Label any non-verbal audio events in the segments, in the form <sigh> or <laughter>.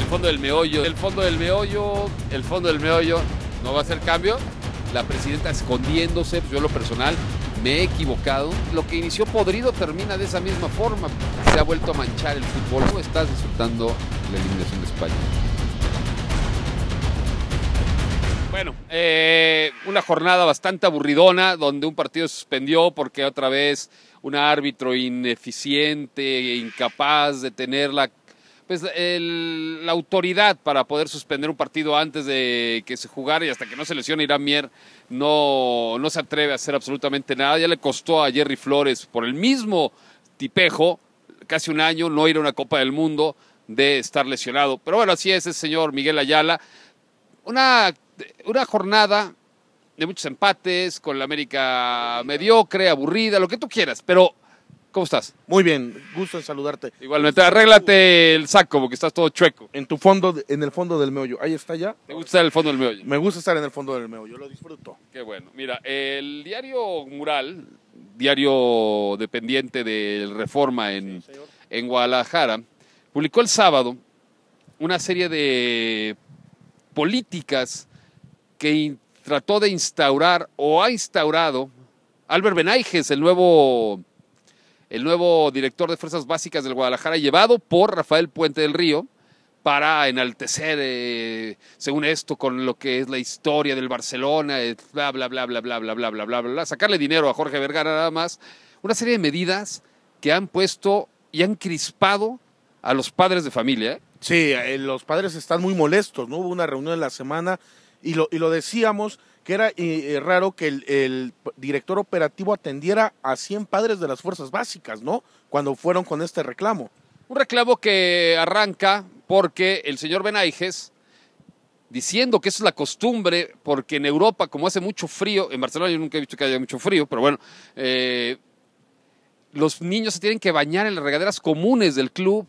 el fondo del meollo, el fondo del meollo, el fondo del meollo, no va a ser cambio. La presidenta escondiéndose, pues, yo lo personal me he equivocado. Lo que inició podrido termina de esa misma forma. Se ha vuelto a manchar el fútbol. no estás disfrutando la eliminación de España? Bueno, eh, una jornada bastante aburridona donde un partido se suspendió porque otra vez un árbitro ineficiente, e incapaz de tener la pues la autoridad para poder suspender un partido antes de que se jugara y hasta que no se lesione Irán Mier no, no se atreve a hacer absolutamente nada. Ya le costó a Jerry Flores por el mismo tipejo casi un año no ir a una Copa del Mundo de estar lesionado. Pero bueno, así es el señor Miguel Ayala. Una, una jornada de muchos empates, con la América mediocre, aburrida, lo que tú quieras, pero ¿Cómo estás? Muy bien, gusto en saludarte. Igualmente, arréglate el saco porque estás todo chueco. En tu fondo, en el fondo del meollo. Ahí está ya. Me gusta estar en el fondo del meollo? Me gusta estar en el fondo del meollo, lo disfruto. Qué bueno. Mira, el diario Mural, diario dependiente de Reforma en, Guadalajara, publicó el sábado una serie de políticas que trató de instaurar o ha instaurado Albert Benayges, el nuevo el nuevo director de Fuerzas Básicas del Guadalajara, llevado por Rafael Puente del Río, para enaltecer, según esto, con lo que es la historia del Barcelona, bla, bla, bla, bla, bla, bla, bla, bla, bla, bla, sacarle dinero a Jorge Vergara nada más, una serie de medidas que han puesto y han crispado a los padres de familia. Sí, los padres están muy molestos, ¿no? Hubo una reunión en la semana y lo, decíamos, que era eh, eh, raro que el, director operativo atendiera a 100 padres de las fuerzas básicas, ¿no? Cuando fueron con este reclamo. Un reclamo que arranca porque el señor Benayges, diciendo que eso es la costumbre, porque en Europa, como hace mucho frío, en Barcelona yo nunca he visto que haya mucho frío, pero bueno, eh, los niños se tienen que bañar en las regaderas comunes del club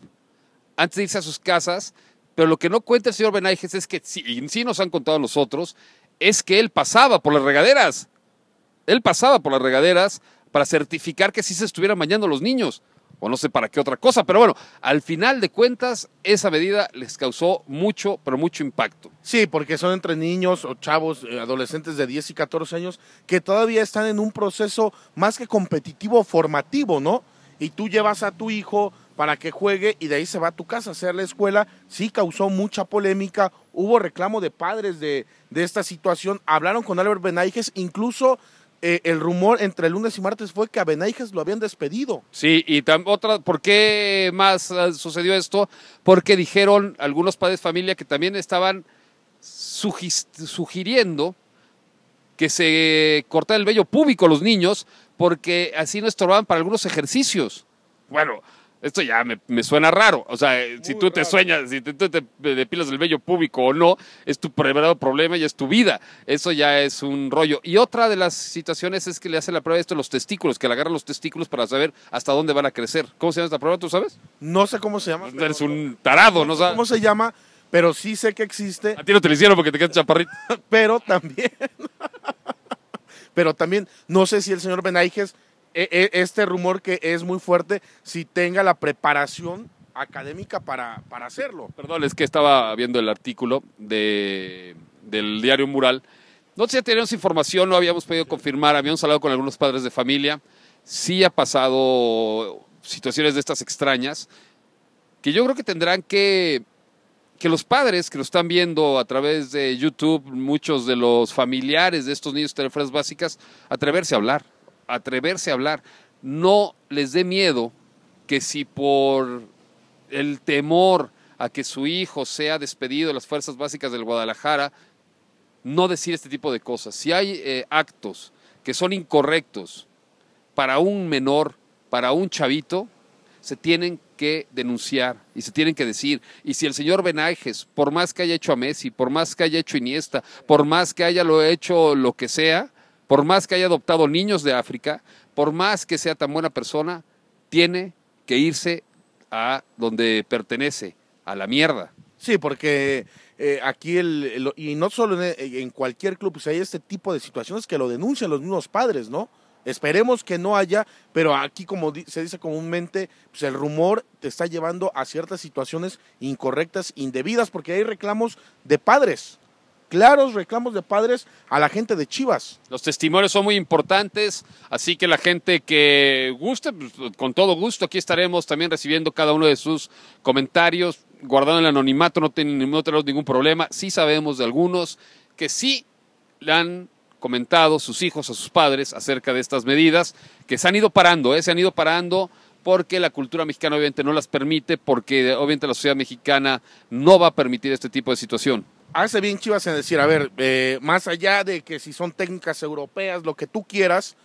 antes de irse a sus casas pero lo que no cuenta el señor Benayges es que, sí, nos han contado nosotros, es que él pasaba por las regaderas. Él pasaba por las regaderas para certificar que sí se estuvieran bañando los niños. O no sé para qué otra cosa, pero bueno, al final de cuentas, esa medida les causó mucho, pero mucho impacto. Sí, porque son entre niños o chavos, eh, adolescentes de 10 y 14 años, que todavía están en un proceso más que competitivo, formativo, ¿no? Y tú llevas a tu hijo para que juegue y de ahí se va a tu casa a hacer la escuela. Sí causó mucha polémica, hubo reclamo de padres de, esta situación, hablaron con Albert Benayges, incluso eh, el rumor entre lunes y martes fue que a Benayges lo habían despedido. Sí, y otra, ¿por qué más eh, sucedió esto? Porque dijeron algunos padres de familia que también estaban sugiriendo que se cortara el vello público a los niños porque así no estorbaban para algunos ejercicios. Bueno, esto ya me, suena raro. O sea, eh, si tú te sueñas, si tú te, depilas el vello público o no, es tu verdadero problema y es tu vida. Eso ya es un rollo. Y otra de las situaciones es que le hacen la prueba de esto a los testículos, que le agarran los testículos para saber hasta dónde van a crecer. ¿Cómo se llama esta prueba? ¿Tú sabes? No sé cómo se llama. Eres un tarado, ¿no sabes? ¿Cómo se llama? Pero sí sé que existe. A ti no te lo hicieron porque te quedas chaparrito. <laughs> pero también. <laughs> pero también, no sé si el señor Benaiges e, e, este rumor que es muy fuerte, si tenga la preparación académica para, para hacerlo. Perdón, es que estaba viendo el artículo de, del diario Mural. No sé si teníamos información, no habíamos podido confirmar, habíamos hablado con algunos padres de familia. Sí ha pasado situaciones de estas extrañas, que yo creo que tendrán que, que los padres que lo están viendo a través de YouTube, muchos de los familiares de estos niños de básicas, atreverse a hablar atreverse a hablar. No les dé miedo que si por el temor a que su hijo sea despedido de las fuerzas básicas del Guadalajara, no decir este tipo de cosas. Si hay eh, actos que son incorrectos para un menor, para un chavito, se tienen que denunciar y se tienen que decir. Y si el señor Benajes, por más que haya hecho a Messi, por más que haya hecho Iniesta, por más que haya hecho lo que sea, por más que haya adoptado niños de África, por más que sea tan buena persona, tiene que irse a donde pertenece, a la mierda. Sí, porque eh, aquí, el, y no solo en, eh, en cualquier club, pues hay este tipo de situaciones que lo denuncian los mismos padres, ¿no? Esperemos que no haya, pero aquí como se dice comúnmente, pues el rumor te está llevando a ciertas situaciones incorrectas, indebidas, porque hay reclamos de padres claros reclamos de padres a la gente de Chivas. Los testimonios son muy importantes, así que la gente que guste, pues, con todo gusto, aquí estaremos también recibiendo cada uno de sus comentarios, guardando el anonimato, no, tienen tenemos ningún problema. Sí sabemos de algunos que sí le han comentado sus hijos a sus padres acerca de estas medidas, que se han ido parando, ¿eh? se han ido parando porque la cultura mexicana obviamente no las permite, porque obviamente la sociedad mexicana no va a permitir este tipo de situación hace bien Chivas en decir, a ver, eh, más allá de que si son técnicas europeas, lo que tú quieras,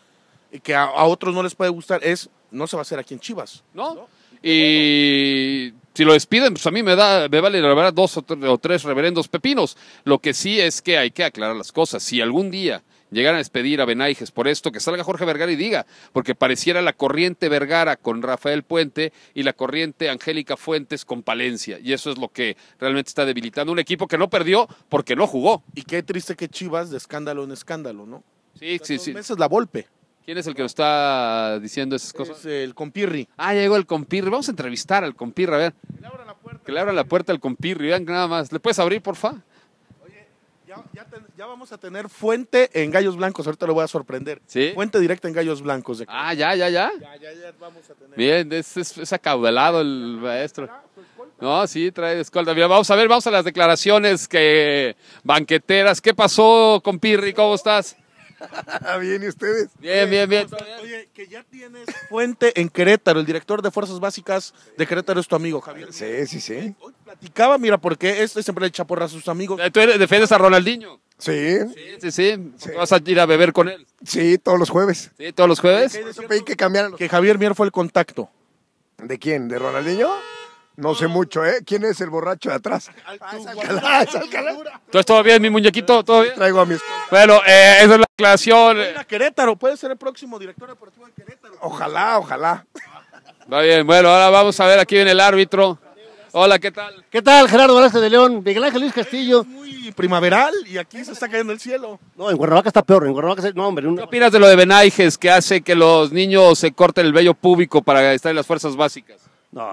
y que a, otros no les puede gustar, es no se va a hacer aquí en Chivas. No. Y si lo despiden, pues a mí me da, me vale la verdad dos o tres reverendos pepinos. Lo que sí es que hay que aclarar las cosas. Si algún día llegar a despedir a Benayges por esto, que salga Jorge Vergara y diga, porque pareciera la corriente Vergara con Rafael Puente y la corriente Angélica Fuentes con Palencia. Y eso es lo que realmente está debilitando un equipo que no perdió porque no jugó. Y qué triste que Chivas de escándalo en escándalo, ¿no? Sí, sí, sí. Esa es la golpe. ¿Quién es el que nos está diciendo esas cosas? el compirri. Ah, llegó el compirri. Vamos a entrevistar al compirri, a ver. Que le abra la puerta. al compirri. Vean nada más. ¿Le puedes abrir, porfa? ya, vamos a tener fuente en Gallos Blancos. Ahorita lo voy a sorprender. Fuente directa en Gallos Blancos. ah, ya, ya, ya. Bien, es, es, el maestro. Pues, no, sí, trae escolta. vamos a ver, vamos a las declaraciones que banqueteras. ¿Qué pasó con Pirri? ¿Cómo estás? <laughs> bien, ¿y ustedes? Bien, bien, bien. Oye, que ya tienes fuente en Querétaro, el director de Fuerzas Básicas de Querétaro es tu amigo, Javier. Sí, sí, sí. Hoy platicaba, mira, porque esto siempre le echa a sus amigos. Eh, ¿Tú defiendes a Ronaldinho? Sí, Sí, sí, sí. Vas a ir a beber con él. sí, todos los jueves. Sí, todos los jueves. que cambiaran Que Javier Mier fue el contacto. ¿De quién? ¿De Ronaldinho? No sé mucho, ¿eh? ¿Quién es el borracho de atrás? Alcalá, es Alcalá. ¿todo bien, mi muñequito? ¿Todo bien? Traigo a mis... Bueno, eh, esa es la aclaración. Querétaro, puede ser el próximo director deportivo de Querétaro. Ojalá, ojalá. Va bien, bueno, ahora vamos a ver, aquí viene el árbitro. Hola, ¿qué tal? ¿Qué tal, Gerardo Velázquez de León? Miguel Ángel Luis Castillo. muy primaveral y aquí se está cayendo el cielo. No, en Cuernavaca está peor, en No, hombre. ¿Qué opinas de lo de Benaiges que hace que los niños se corten el vello público para estar en las fuerzas básicas? No,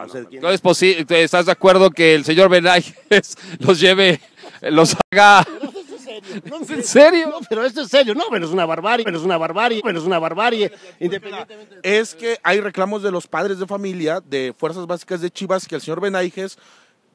no, posible, ¿estás de acuerdo que el señor Benayes <laughs> los lleve, los haga? No, ¿En serio? No, pero esto es serio. No, pero es una barbarie, pero es una barbarie, pero es una barbarie. Independientemente. Es que hay reclamos de los padres de familia de Fuerzas Básicas de Chivas que el señor Benayes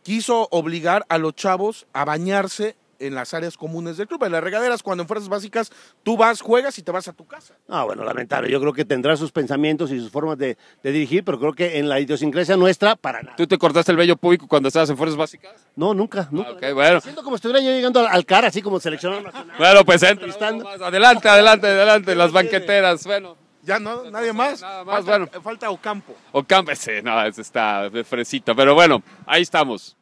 quiso obligar a los chavos a bañarse en las áreas comunes del club. En las regaderas, cuando en fuerzas básicas, tú vas, juegas y te vas a tu casa. Ah, bueno, lamentable. Yo creo que tendrá sus pensamientos y sus formas de, dirigir, pero creo que en la idiosincrasia nuestra, para nada. ¿Tú te cortaste el vello público cuando estabas en fuerzas básicas? No, nunca. nunca. Ah, bueno. Siento como si estuviera yo llegando al, CAR, así como seleccionado nacional. bueno, pues entra. Adelante, adelante, adelante. las banqueteras, bueno. Ya no, nadie más. Nada más falta, bueno. falta Ocampo. Ocampo, sí, no, está de fresita. Pero bueno, ahí estamos.